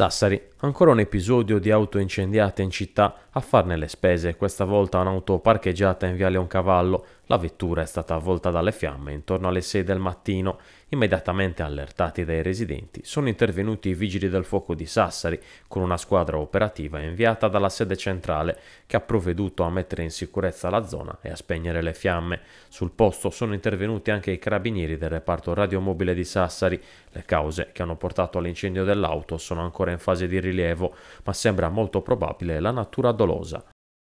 Sassari, ancora un episodio di auto incendiate in città a farne le spese, questa volta un'auto parcheggiata in Viale Un Cavallo, La vettura è stata avvolta dalle fiamme intorno alle 6 del mattino Immediatamente allertati dai residenti, sono intervenuti i vigili del fuoco di Sassari con una squadra operativa inviata dalla sede centrale che ha provveduto a mettere in sicurezza la zona e a spegnere le fiamme. Sul posto sono intervenuti anche i carabinieri del reparto radiomobile di Sassari. Le cause che hanno portato all'incendio dell'auto sono ancora in fase di rilievo, ma sembra molto probabile la natura dolosa.